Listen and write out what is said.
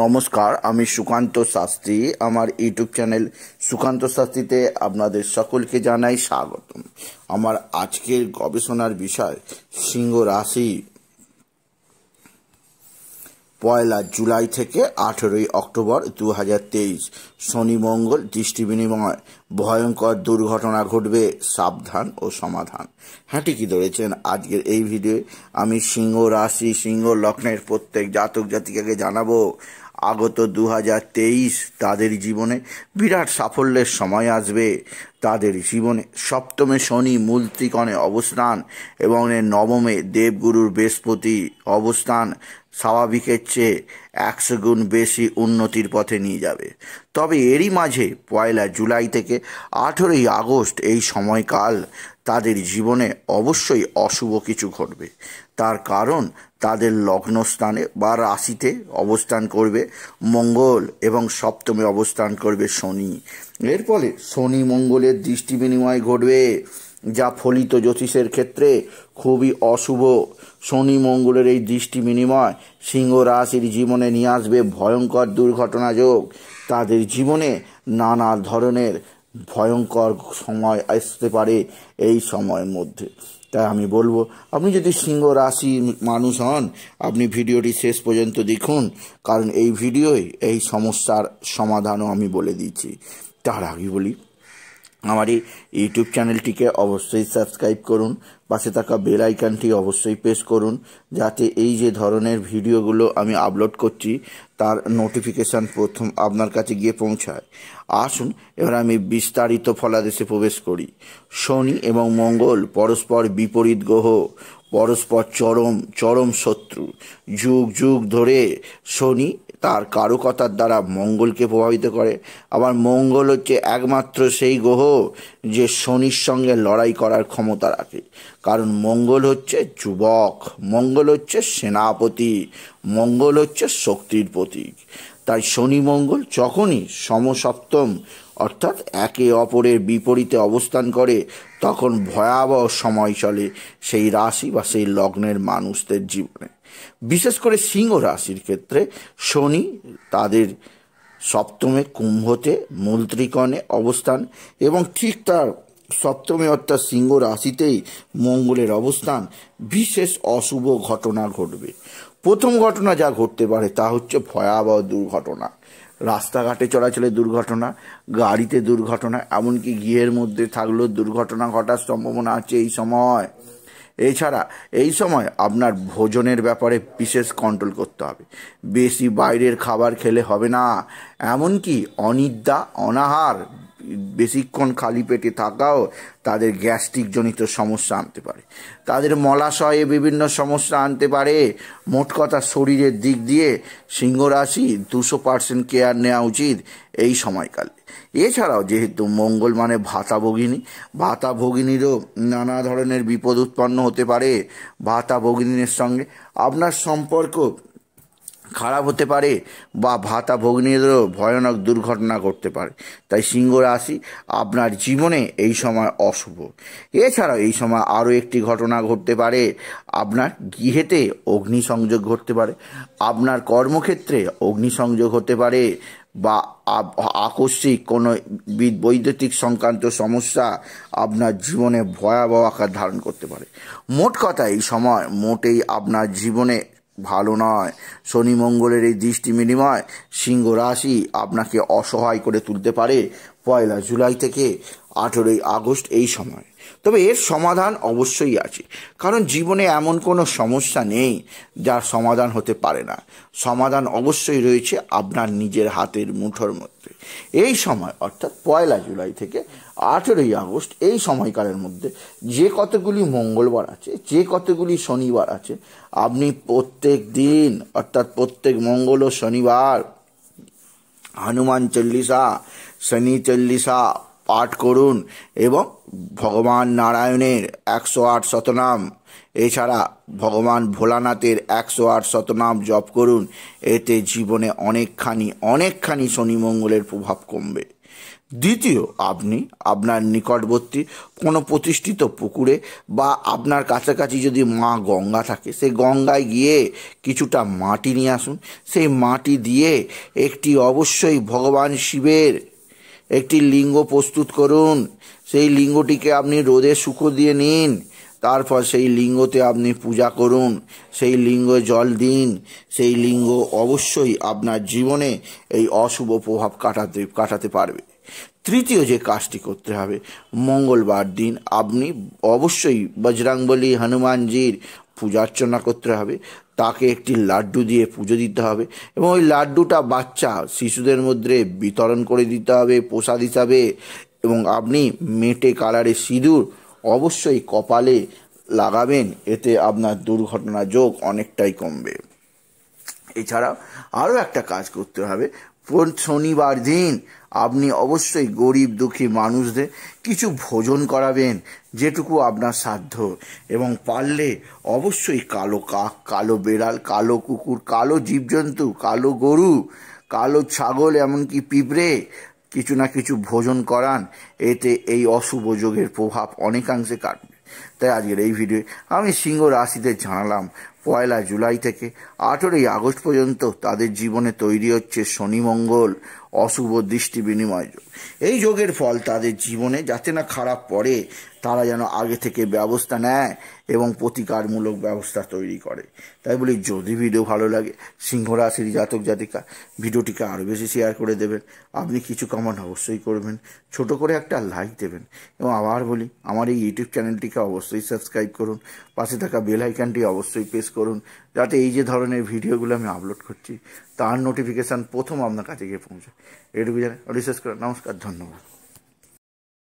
নমস্কার আমি সুকান্ত শাস্ত্রী আমার ইউটিউব চ্যানেল সুকান্ত শাস্ত্রীতে আপনাদের সকলকে জানাই স্বাগতম আমার আজকের গবেষণার বিষয় সিংহ রাশি পয়লা জুলাই থেকে আঠেরোই অক্টোবর দু হাজার তেইশ শনি মঙ্গল দৃষ্টি বিনিময় ভয়ঙ্কর দুর্ঘটনা ঘটবে সাবধান ও সমাধান হ্যাঁ ঠিকই ধরেছেন আজকের এই ভিডিও আমি সিংহ রাশি সিংহ লগ্নের প্রত্যেক জাতক জাতিকাকে জানাবো আগত দু তাদের জীবনে বিরাট সাফল্যের সময় আসবে তাদের জীবনে সপ্তমে শনি মূল অবস্থান এবং নবমে দেবগুরুর বৃহস্পতি অবস্থান স্বাভাবিকের চেয়ে একশো গুণ বেশি উন্নতির পথে নিয়ে যাবে তবে এরই মাঝে পয়লা জুলাই থেকে আঠেরোই আগস্ট এই সময়কাল তাদের জীবনে অবশ্যই অশুভ কিছু ঘটবে তার কারণ তাদের লগ্নস্থানে বা রাশিতে অবস্থান করবে মঙ্গল এবং সপ্তমে অবস্থান করবে শনি এর ফলে শনি মঙ্গলের দৃষ্টি বিনিময় ঘটবে যা ফলিত জ্যোতিষের ক্ষেত্রে খুবই অশুভ শনি মঙ্গলের এই দৃষ্টি বিনিময় সিংহ রাশির জীবনে নিয়ে আসবে ভয়ঙ্কর দুর্ঘটনা যোগ তাদের জীবনে নানা ধরনের ভয়ঙ্কর সময় আসতে পারে এই সময়ের মধ্যে তাই আমি বলবো আপনি যদি সিংহ রাশি মানুষ হন আপনি ভিডিওটি শেষ পর্যন্ত দেখুন কারণ এই ভিডিওয় এই সমস্যার সমাধানও আমি বলে দিচ্ছি তার আগে বলি আমার এই ইউটিউব চ্যানেলটিকে অবশ্যই সাবস্ক্রাইব করুন পাশে থাকা বেল আইকানটি অবশ্যই প্রেস করুন যাতে এই যে ধরনের ভিডিওগুলো আমি আপলোড করছি তার নোটিফিকেশান প্রথম আপনার কাছে গিয়ে পৌঁছায় আসুন এবার আমি বিস্তারিত ফলাদেশে প্রবেশ করি শনি এবং মঙ্গল পরস্পর বিপরীত গ্রহ পরস্পর চরম চরম শত্রু যুগ যুগ ধরে শনি তার কারুকতার দ্বারা মঙ্গলকে প্রভাবিত করে আবার মঙ্গল হচ্ছে একমাত্র সেই গ্রহ যে শনির সঙ্গে লড়াই করার ক্ষমতা রাখে কারণ মঙ্গল হচ্ছে যুবক মঙ্গল হচ্ছে সেনাপতি মঙ্গল হচ্ছে শক্তির প্রতীক তাই শনি মঙ্গল যখনই সমসপ্তম অর্থাৎ একে অপরের বিপরীতে অবস্থান করে তখন ভয়াবহ সময় চলে সেই রাশি বা সেই লগ্নের মানুষদের জীবনে বিশেষ করে সিংহ রাশির ক্ষেত্রে শনি তাদের সপ্তমে কুম্ভতে মূল অবস্থান এবং ঠিক তার সপ্তমে অর্থাৎ সিংহ রাশিতেই মঙ্গলের অবস্থান বিশেষ অশুভ ঘটনা ঘটবে প্রথম ঘটনা যা ঘটতে পারে তা হচ্ছে ভয়াবহ দুর্ঘটনা রাস্তাঘাটে চলাচলে দুর্ঘটনা গাড়িতে দুর্ঘটনা এমনকি গৃহের মধ্যে থাকলেও দুর্ঘটনা ঘটার সম্ভাবনা আছে এই সময় এছাড়া এই সময় আপনার ভোজনের ব্যাপারে বিশেষ কন্ট্রোল করতে হবে বেশি বাইরের খাবার খেলে হবে না এমনকি অনিদ্রা অনাহার বেশিক্ষণ খালি পেটে থাকাও তাদের গ্যাস্ট্রিকজনিত সমস্যা আনতে পারে তাদের মলাশয়ে বিভিন্ন সমস্যা আনতে পারে মোট কথা শরীরের দিক দিয়ে সিংহ রাশি দুশো পার্সেন্ট কেয়ার নেওয়া উচিত এই সময়কালে এছাড়াও যেহেতু মঙ্গল মানে ভাতা ভগিনী ভাতা ভগিনীরও নানা ধরনের বিপদ উৎপন্ন হতে পারে ভাতা ভগিনীর সঙ্গে আপনার সম্পর্ক খারাপ হতে পারে বা ভাতা ভগ্নীদেরও ভয়ানক দুর্ঘটনা করতে পারে তাই সিংহ রাশি আপনার জীবনে এই সময় অশুভ এছাড়াও এই সময় আরও একটি ঘটনা ঘটতে পারে আপনার গৃহেতে অগ্নিসংযোগ ঘটতে পারে আপনার কর্মক্ষেত্রে অগ্নিসংযোগ হতে পারে বা আকস্মিক কোনো বৈদ্যুতিক সংক্রান্ত সমস্যা আপনার জীবনে ভয়াবহ আকার ধারণ করতে পারে মোট কথা এই সময় মোটেই আপনার জীবনে ভালো নয় শনি মঙ্গলের এই দৃষ্টি বিনিময় সিংহ রাশি আপনাকে অসহায় করে তুলতে পারে পয়লা জুলাই থেকে আঠেরোই আগস্ট এই সময় তবে এর সমাধান অবশ্যই আছে কারণ জীবনে এমন কোনো সমস্যা নেই যার সমাধান হতে পারে না সমাধান অবশ্যই রয়েছে আপনার নিজের হাতের মুঠোর মধ্যে এই সময় অর্থাৎ পয়লা জুলাই থেকে আঠেরোই আগস্ট এই সময়কালের মধ্যে যে কতগুলি মঙ্গলবার আছে যে কতগুলি শনিবার আছে আপনি প্রত্যেক দিন অর্থাৎ প্রত্যেক মঙ্গল ও শনিবার হনুমান চল্লিশা শনি চল্লিশা পাঠ করুন এবং ভগবান নারায়ণের একশো আট শতনাম এছাড়া ভগবান ভোলানাথের একশো আট শতনাম জপ করুন এতে জীবনে অনেকখানি অনেকখানি শনি মঙ্গলের প্রভাব কমবে দ্বিতীয় আপনি আপনার নিকটবর্তী কোনো প্রতিষ্ঠিত পুকুরে বা আপনার কাছাকাছি যদি মা গঙ্গা থাকে সেই গঙ্গায় গিয়ে কিছুটা মাটি নিয়ে আসুন সেই মাটি দিয়ে একটি অবশ্যই ভগবান শিবের একটি লিঙ্গ প্রস্তুত করুন সেই লিঙ্গটিকে আপনি রোদে শুকো দিয়ে নিন তারপর সেই লিঙ্গতে আপনি পূজা করুন সেই লিঙ্গ জল দিন সেই লিঙ্গ অবশ্যই আপনার জীবনে এই অশুভ প্রভাব কাটাতে কাটাতে পারবে তৃতীয় যে কাজটি করতে হবে মঙ্গলবার দিন আপনি অবশ্যই বজরাঙ্গবলী হনুমানজির পূজা অর্চনা করতে হবে তাকে একটি লাড্ডু দিয়ে পুজো দিতে হবে এবং ওই লাড্ডুটা বাচ্চা শিশুদের মধ্যে বিতরণ করে দিতে হবে প্রসাদ হিসাবে এবং আপনি মেটে কালারের সিঁদুর অবশ্যই কপালে লাগাবেন এতে আপনার দুর্ঘটনা যোগ অনেকটাই কমবে এছাড়া আরও একটা কাজ করতে হবে শনিবার দিন আপনি অবশ্যই গরিব দুঃখী মানুষদের কিছু ভোজন করাবেন যেটুকু আপনার সাধ্য এবং পারলে অবশ্যই কালো কাক কালো বেড়াল কালো কুকুর কালো জীবজন্তু কালো গরু কালো ছাগল এমনকি পিঁপড়ে কিছু না কিছু ভোজন করান এতে এই অশুভ যোগের প্রভাব অনেকাংশে কাটবে তাই আজকের এই ভিডিও আমি সিংহ রাশিতে জানালাম পয়লা জুলাই থেকে আঠেরোই আগস্ট পর্যন্ত তাদের জীবনে তৈরি হচ্ছে শনিমঙ্গল অশুভ দৃষ্টি বিনিময় যোগ এই যোগের ফল তাদের জীবনে যাতে না খারাপ পড়ে তারা যেন আগে থেকে ব্যবস্থা নেয় এবং প্রতিকারমূলক ব্যবস্থা তৈরি করে তাই বলি যদি ভিডিও ভালো লাগে সিংহ রাশির জাতক জাতিকা ভিডিওটিকে আরও বেশি শেয়ার করে দেবেন আপনি কিছু কমান অবশ্যই করবেন ছোট করে একটা লাইক দেবেন এবং আবার বলি আমার এই ইউটিউব চ্যানেলটিকে অবশ্যই সাবস্ক্রাইব করুন পাশে থাকা বেল আইকনটি অবশ্যই প্রেস করুন যাতে এই যে ধরনের ভিডিওগুলো আমি আপলোড করছি তার নোটিফিকেশান প্রথম আপনার কাছে গিয়ে পৌঁছায় এটুকু জানে রিসার্চ করে নমস্কার ধন্যবাদ